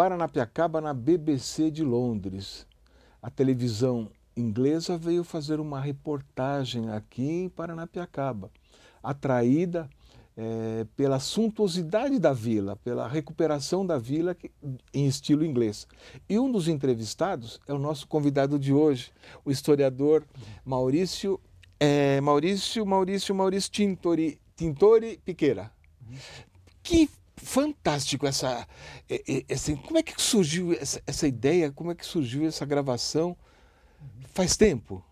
Paranapiacaba na BBC de Londres. A televisão inglesa veio fazer uma reportagem aqui em Paranapiacaba, atraída é, pela suntuosidade da vila, pela recuperação da vila que, em estilo inglês. E um dos entrevistados é o nosso convidado de hoje, o historiador Maurício é, Maurício Maurício Maurício Tintori, Tintori Piqueira, uhum. que fantástico essa, essa como é que surgiu essa, essa, ideia como é que surgiu essa gravação faz tempo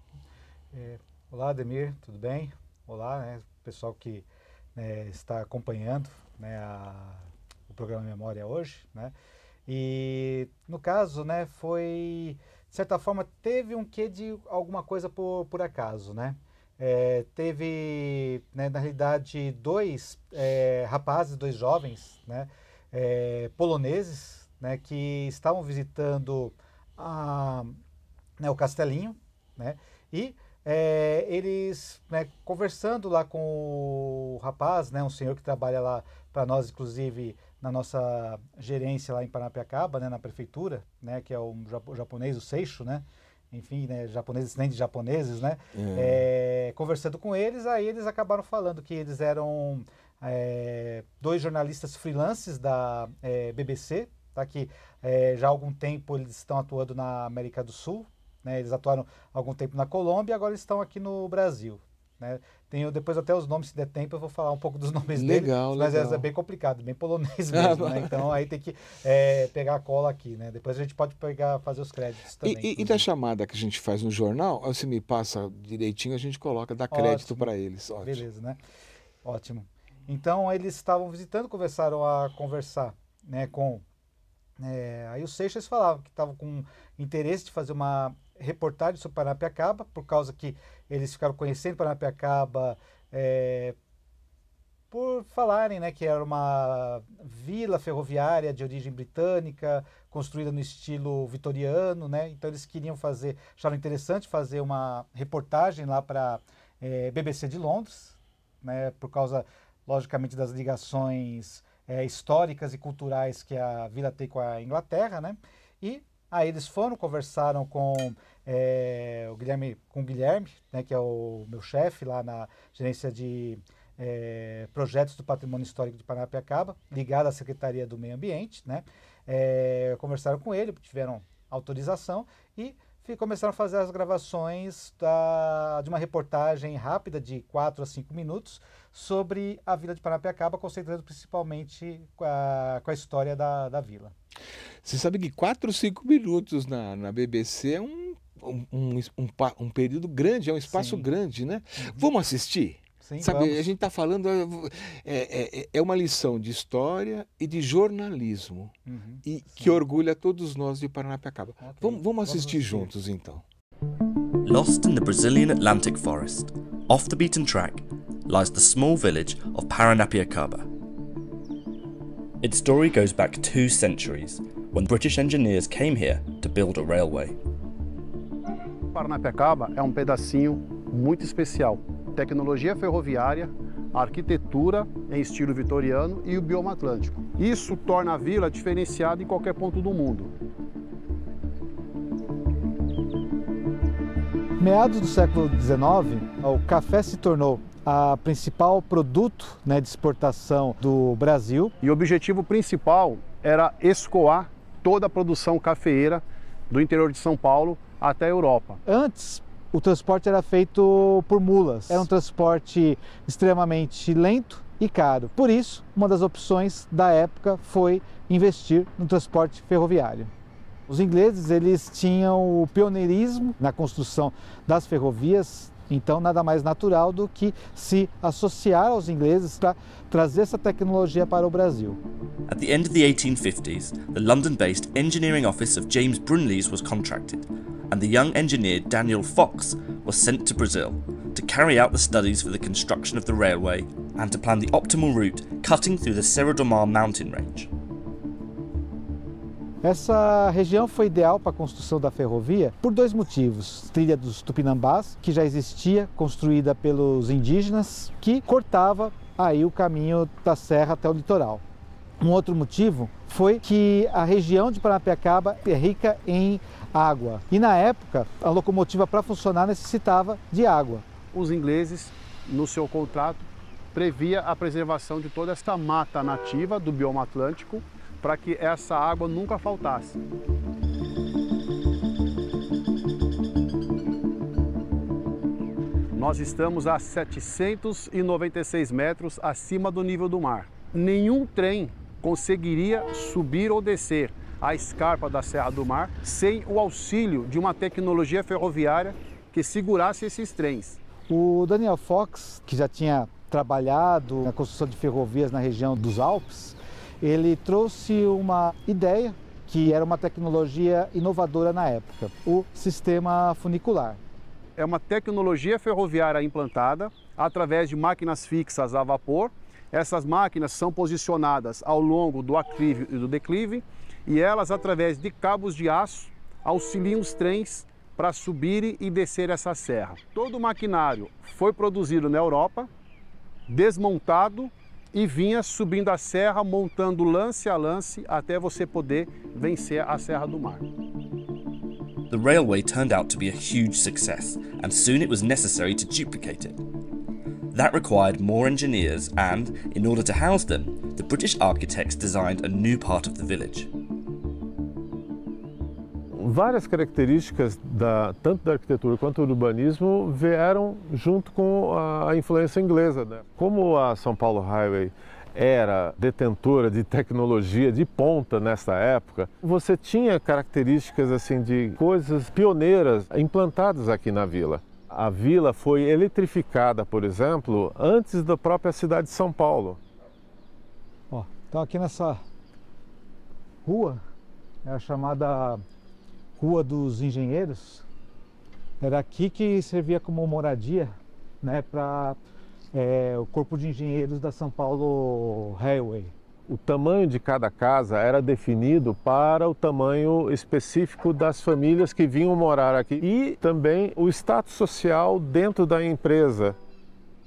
é, olá Ademir tudo bem olá né, pessoal que né, está acompanhando né, a, o programa Memória hoje né e no caso né foi de certa forma teve um quê de alguma coisa por, por acaso né é, teve, né, na realidade, dois é, rapazes, dois jovens né, é, poloneses né, que estavam visitando a, né, o castelinho né, e é, eles né, conversando lá com o rapaz, né, um senhor que trabalha lá para nós, inclusive na nossa gerência lá em Paranapiacaba, né, na prefeitura, né, que é um japonês, o Seixo, né, enfim, né, japoneses, nem de japoneses, né? É. É, conversando com eles, aí eles acabaram falando que eles eram é, dois jornalistas freelances da é, BBC, tá? Que é, já há algum tempo eles estão atuando na América do Sul, né? Eles atuaram algum tempo na Colômbia, agora estão aqui no Brasil, né? Tenho depois até os nomes, se der tempo, eu vou falar um pouco dos nomes legal, dele. Mas é bem complicado, bem polonês mesmo, né? Ah, então aí tem que é, pegar a cola aqui, né? Depois a gente pode pegar, fazer os créditos também. E, e, e da chamada que a gente faz no jornal, se me passa direitinho, a gente coloca, dá crédito para eles. Ótimo. Beleza, né? Ótimo. Então eles estavam visitando, começaram a conversar né, com. É, aí o Seixas falava que estava com interesse de fazer uma reportagem sobre Paranapiacaba, por causa que eles ficaram conhecendo Paranapiacaba é, por falarem né, que era uma vila ferroviária de origem britânica, construída no estilo vitoriano, né? Então eles queriam fazer, acharam interessante fazer uma reportagem lá para é, eh, BBC de Londres, né? Por causa, logicamente, das ligações é, históricas e culturais que a vila tem com a Inglaterra, né? E Aí eles foram, conversaram com é, o Guilherme, com o Guilherme, né, que é o meu chefe lá na gerência de é, projetos do patrimônio histórico de Paranapiacaba, ligado à Secretaria do Meio Ambiente, né? É, conversaram com ele, tiveram autorização e começaram a fazer as gravações da, de uma reportagem rápida de 4 a 5 minutos sobre a vila de Paranapiacaba, concentrando principalmente com a, com a história da, da vila. Você sabe que 4 ou 5 minutos na, na BBC é um, um, um, um, um período grande, é um espaço Sim. grande, né? Uhum. Vamos assistir? Sim, sabe, vamos. a gente está falando. É é, é, é, é, uma lição de história e de jornalismo. Uhum. e Sim. que orgulha todos nós de Paranapiacaba. Okay. Vamos, vamos assistir juntos, então. Lost in the Brazilian Atlantic forest, off the beaten track, lies the small village of Paranapiacaba. Its story goes back two centuries when British engineers came here to build a railway. Paranapiacaba é um pedacinho muito especial. Tecnologia ferroviária, arquitetura em estilo vitoriano e o bioma atlântico. Isso torna a vila diferenciada em qualquer ponto do mundo. Meados do século XIX, o café se tornou a principal produto né, de exportação do Brasil. E o objetivo principal era escoar toda a produção cafeeira do interior de São Paulo até a Europa. Antes, o transporte era feito por mulas. Era um transporte extremamente lento e caro. Por isso, uma das opções da época foi investir no transporte ferroviário. Os ingleses eles tinham o pioneirismo na construção das ferrovias, então, nada mais natural do que se associar aos ingleses para trazer essa tecnologia para o Brasil. At the end of the 1850s, the London-based engineering office of James Brunlees was contracted, and the young engineer Daniel Fox was sent to Brazil to carry out the studies for the construction of the railway and to plan the optimal route cutting through the Cerro do Mar mountain range. Essa região foi ideal para a construção da ferrovia por dois motivos. Trilha dos Tupinambás, que já existia, construída pelos indígenas, que cortava aí o caminho da serra até o litoral. Um outro motivo foi que a região de Paranapiacaba é rica em água. E na época, a locomotiva para funcionar necessitava de água. Os ingleses, no seu contrato, previa a preservação de toda esta mata nativa do bioma atlântico para que essa água nunca faltasse. Nós estamos a 796 metros acima do nível do mar. Nenhum trem conseguiria subir ou descer a escarpa da Serra do Mar sem o auxílio de uma tecnologia ferroviária que segurasse esses trens. O Daniel Fox, que já tinha trabalhado na construção de ferrovias na região dos Alpes, ele trouxe uma ideia que era uma tecnologia inovadora na época, o sistema funicular. É uma tecnologia ferroviária implantada através de máquinas fixas a vapor. Essas máquinas são posicionadas ao longo do aclive e do declive e elas, através de cabos de aço, auxiliam os trens para subir e descer essa serra. Todo o maquinário foi produzido na Europa, desmontado e vinha subindo a serra, montando lance a lance até você poder vencer a Serra do Mar. The railway turned out to be a huge success, and soon it was necessary to duplicate it. That required more engineers, and, in order to house them, the British architects designed a new part of the village várias características da, tanto da arquitetura quanto do urbanismo vieram junto com a, a influência inglesa. Né? Como a São Paulo Highway era detentora de tecnologia de ponta nessa época, você tinha características assim de coisas pioneiras implantadas aqui na vila. A vila foi eletrificada, por exemplo, antes da própria cidade de São Paulo. Ó, então aqui nessa rua é a chamada Rua dos Engenheiros, era aqui que servia como moradia né, para é, o Corpo de Engenheiros da São Paulo Railway. O tamanho de cada casa era definido para o tamanho específico das famílias que vinham morar aqui e também o status social dentro da empresa.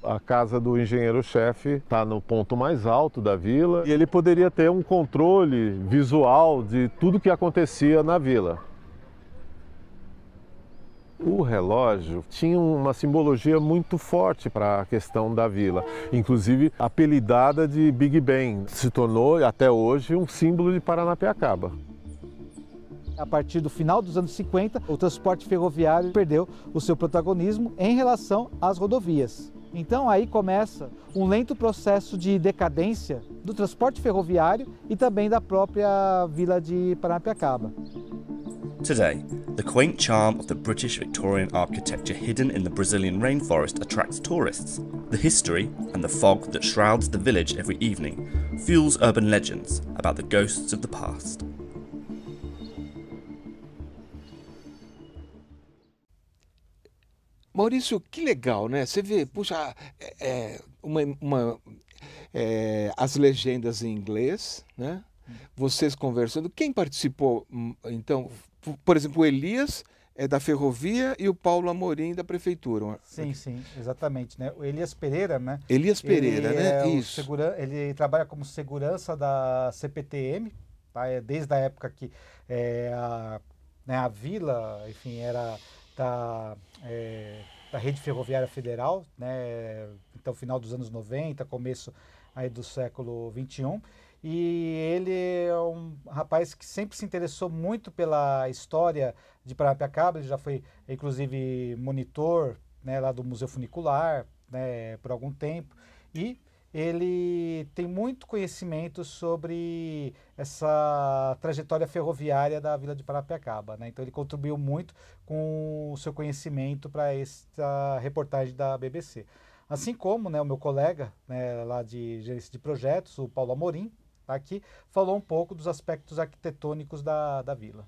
A casa do engenheiro-chefe está no ponto mais alto da vila e ele poderia ter um controle visual de tudo que acontecia na vila. O relógio tinha uma simbologia muito forte para a questão da vila, inclusive apelidada de Big Ben. Se tornou até hoje um símbolo de Paranapiacaba. A partir do final dos anos 50, o transporte ferroviário perdeu o seu protagonismo em relação às rodovias. Então aí começa um lento processo de decadência do transporte ferroviário e também da própria vila de Paranapiacaba. Today, the quaint charm of the British Victorian architecture hidden in the Brazilian rainforest attracts tourists. The history and the fog that shrouds the village every evening fuels urban legends about the ghosts of the past. Maurício, que legal, né? Você vê, puxa, é, uma, uma, é, as legendas em inglês, né? vocês conversando. Quem participou, hum, então, por exemplo, o Elias é da Ferrovia e o Paulo Amorim da Prefeitura. Sim, sim, exatamente. Né? O Elias Pereira, né? Elias Pereira, ele né? É Isso. Segura... Ele trabalha como segurança da CPTM, tá? É desde a época que é, a, né, a vila, enfim, era da, é, da Rede Ferroviária Federal, né? então final dos anos 90, começo aí do século 21. E ele é um rapaz que sempre se interessou muito pela história de Parapiacaba. ele já foi, inclusive, monitor né, lá do Museu Funicular né, por algum tempo. E ele tem muito conhecimento sobre essa trajetória ferroviária da Vila de Parapiacaba. Né? Então ele contribuiu muito com o seu conhecimento para esta reportagem da BBC. Assim como né, o meu colega né, lá de gerência de projetos, o Paulo Amorim, Tá aqui, falou um pouco dos aspectos arquitetônicos da, da vila.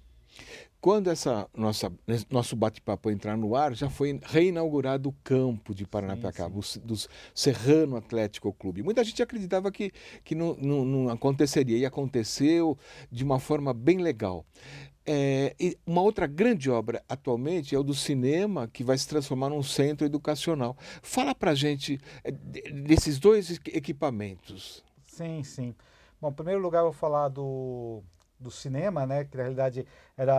Quando essa nossa, nosso bate-papo entrar no ar, já foi reinaugurado o campo de Paranapiacaba, do Serrano Atlético Clube. Muita gente acreditava que, que não, não, não aconteceria, e aconteceu de uma forma bem legal. É, uma outra grande obra atualmente é o do cinema, que vai se transformar num centro educacional. Fala para gente é, desses dois equipamentos. Sim, sim. Bom, em primeiro lugar eu vou falar do, do cinema, né, que na realidade era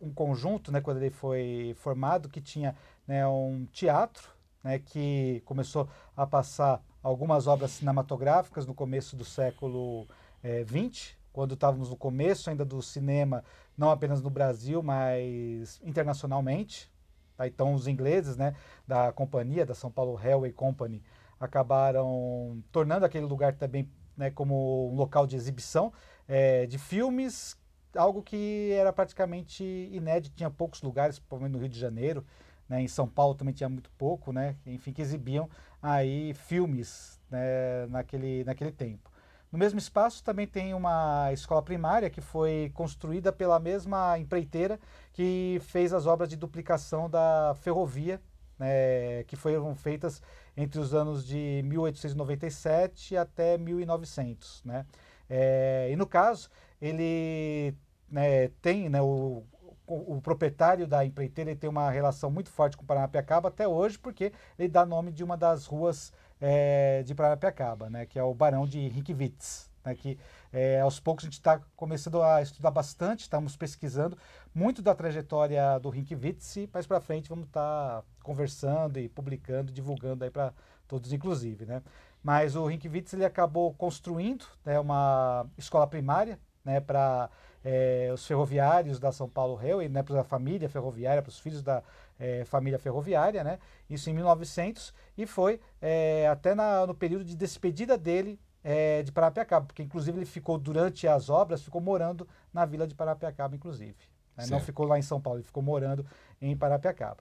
um conjunto, né, quando ele foi formado, que tinha né, um teatro, né, que começou a passar algumas obras cinematográficas no começo do século XX, eh, é, quando estávamos no começo ainda do cinema, não apenas no Brasil, mas internacionalmente. Tá? Então, os ingleses né, da companhia, da São Paulo Railway Company, acabaram tornando aquele lugar também né, como um local de exibição é, de filmes, algo que era praticamente inédito, tinha poucos lugares, provavelmente no Rio de Janeiro, né, em São Paulo também tinha muito pouco, né, enfim, que exibiam aí filmes né, naquele, naquele tempo. No mesmo espaço também tem uma escola primária que foi construída pela mesma empreiteira que fez as obras de duplicação da ferrovia, né, que foram feitas entre os anos de 1897 até 1900, né? É, e no caso, ele né, tem, né, o, o, o, proprietário da empreiteira ele tem uma relação muito forte com Paranapiacaba até hoje, porque ele dá nome de uma das ruas é, de Paranapiacaba, né, que é o Barão de Riquivitz, né, que é, aos poucos a gente está começando a estudar bastante, estamos pesquisando muito da trajetória do Rinkiewicz e mais para frente vamos estar tá conversando e publicando, divulgando aí para todos, inclusive, né? Mas o Rinkiewicz ele acabou construindo né, uma escola primária né, para é, os ferroviários da São Paulo e né, para a família ferroviária, para os filhos da é, família ferroviária, né, isso em 1900, e foi é, até na, no período de despedida dele é, de Parapiacaba, porque inclusive ele ficou, durante as obras, ficou morando na vila de Parapiacaba, inclusive. Né? Não ficou lá em São Paulo, ele ficou morando em Parapiacaba.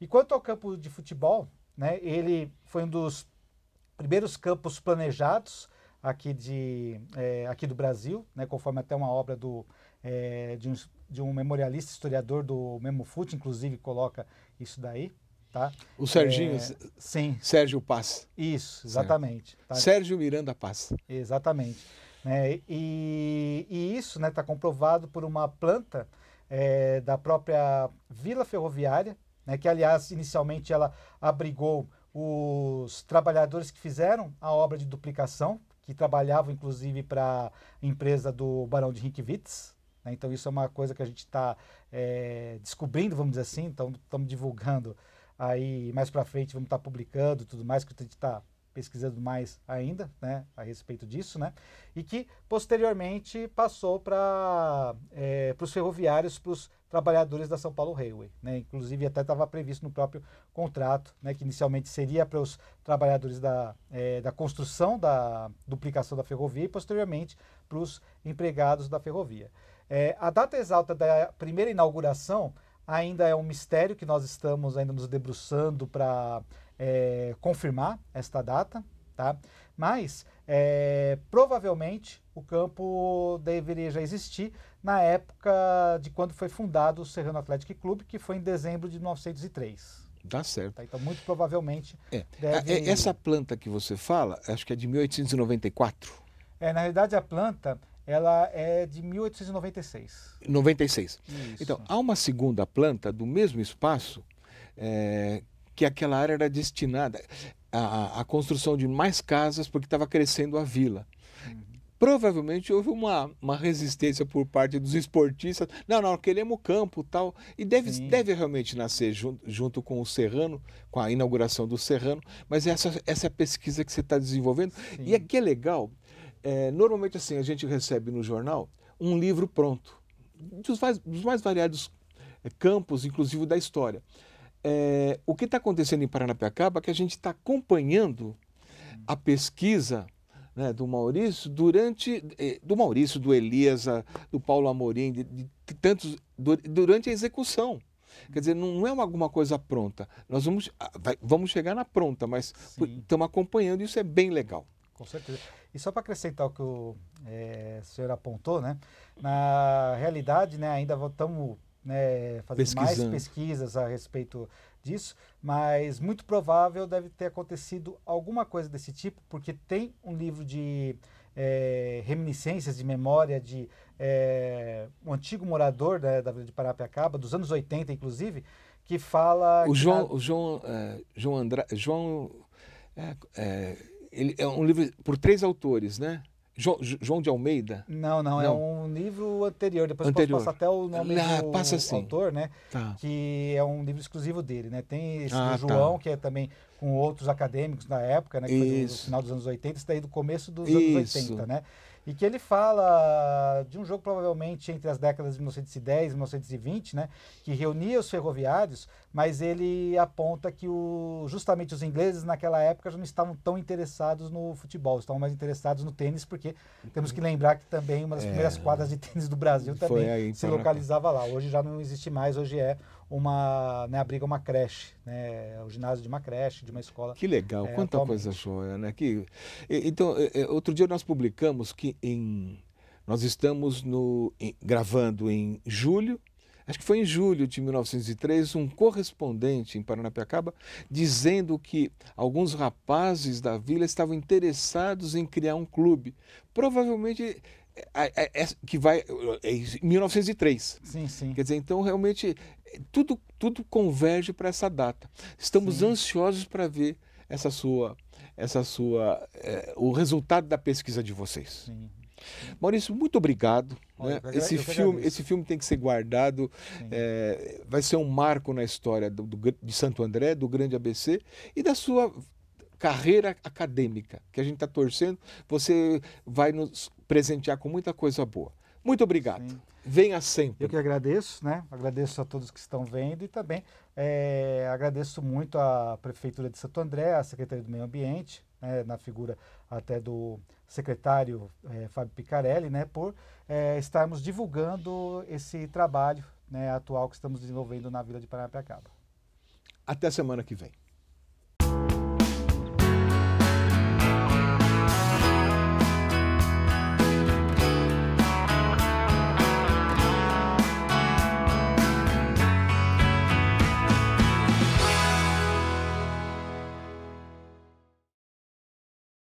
E quanto ao campo de futebol, né, ele foi um dos primeiros campos planejados aqui, de, é, aqui do Brasil, né, conforme até uma obra do, é, de, um, de um memorialista historiador do Memo Fute, inclusive coloca isso daí. Tá? O Serginho, é, sim. Sérgio Paz. Isso, exatamente. Tá? Sérgio Miranda Paz. Exatamente. Né? E, e, isso está né, tá comprovado por uma planta é, da própria Vila Ferroviária, né, que, aliás, inicialmente ela abrigou os trabalhadores que fizeram a obra de duplicação, que trabalhavam, inclusive, para a empresa do Barão de Rinkwitz, né? então, isso é uma coisa que a gente está é, descobrindo, vamos dizer assim, então estamos divulgando Aí mais para frente vamos estar tá publicando tudo mais, que a gente está pesquisando mais ainda, né, a respeito disso, né, e que posteriormente passou para é, os ferroviários, para os trabalhadores da São Paulo Railway, né, inclusive até estava previsto no próprio contrato, né, que inicialmente seria para os trabalhadores da, é, da construção da duplicação da ferrovia e posteriormente para os empregados da ferrovia. É, a data exalta da primeira inauguração ainda é um mistério que nós estamos ainda nos debruçando para é, confirmar esta data, tá? Mas é, provavelmente o campo deveria já existir na época de quando foi fundado o Serrano Athletic Clube, que foi em dezembro de 1903. Dá certo. Tá, então, muito provavelmente. É. Deve... É, é, essa planta que você fala, acho que é de 1894. É, na realidade, a planta ela é de 1896. 96. Isso. Então, há uma segunda planta do mesmo espaço é, que aquela área era destinada à, à construção de mais casas porque estava crescendo a vila. Uhum. Provavelmente houve uma, uma resistência por parte dos esportistas. Não, não, queremos campo tal. E deve, deve realmente nascer junto, junto com o Serrano, com a inauguração do Serrano. Mas essa, essa é a pesquisa que você está desenvolvendo. Sim. É e aqui é legal é, normalmente assim, a gente recebe no jornal um livro pronto, dos mais, dos mais variados é, campos, inclusive da história. É, o que está acontecendo em Paranapiacaba é que a gente está acompanhando a pesquisa né, do Maurício durante é, do Maurício, do Elias, do Paulo Amorim, de, de, de tantos durante a execução. Quer dizer, não é alguma coisa pronta. Nós vamos, ah, vamos chegar na pronta, mas estamos acompanhando e isso é bem legal. Com certeza. E só para acrescentar o que o, é, o senhor apontou, né? Na realidade, né, ainda estamos né, fazendo mais pesquisas a respeito disso, mas muito provável deve ter acontecido alguma coisa desse tipo, porque tem um livro de é, reminiscências de memória de é, um antigo morador né, da Vila de Parapiacaba, dos anos 80, inclusive, que fala. O João. Na... O João, é, João, Andra... João é, é ele é um livro por três autores, né? Jo, João de Almeida? Não, não, é não, é um livro anterior. Depois anterior. posso passar até o nome ah, do assim. autor, né? Tá. Que é um livro exclusivo dele, né? Tem esse ah, tá. João, tá. que é também com outros acadêmicos da época, né? Que Isso. foi do, final dos anos 80, isso daí do começo dos Isso. anos 80, né? e que ele fala de um jogo provavelmente entre as décadas de 1910 e 1920, né, que reunia os ferroviários, mas ele aponta que o, justamente os ingleses naquela época já não estavam tão interessados no futebol, estavam mais interessados no tênis, porque temos que lembrar que também uma das é, primeiras quadras de tênis do Brasil também aí, se então, né, localizava lá. Hoje já não existe mais, hoje é uma né, abriga uma creche, né, é o ginásio de uma creche, de uma escola. Que legal, é, quanta atualmente. coisa joia, né? Que, então, é, é, outro dia nós publicamos que em, nós estamos no, em, gravando em julho, acho que foi em julho de 1903, um correspondente em Paranapiacaba dizendo que alguns rapazes da vila estavam interessados em criar um clube. Provavelmente é, é, é, é que vai é, é, em 1903. Sim, sim. Quer dizer, então realmente tudo tudo converge para essa data. Estamos sim. ansiosos para ver essa sua, essa sua, eh, o resultado da pesquisa de vocês. Maurício, muito obrigado. Olha, né? esse, filme, esse filme tem que ser guardado. É, vai ser um marco na história do, do, de Santo André, do Grande ABC e da sua carreira acadêmica, que a gente está torcendo. Você vai nos presentear com muita coisa boa. Muito obrigado. Sim. Venha sempre. Eu que agradeço, né? Agradeço a todos que estão vendo e também é, agradeço muito à Prefeitura de Santo André, à Secretaria do Meio Ambiente, né, na figura até do secretário é, Fábio Picarelli, né, por é, estarmos divulgando esse trabalho né, atual que estamos desenvolvendo na Vila de Paranapiacaba. Até semana que vem.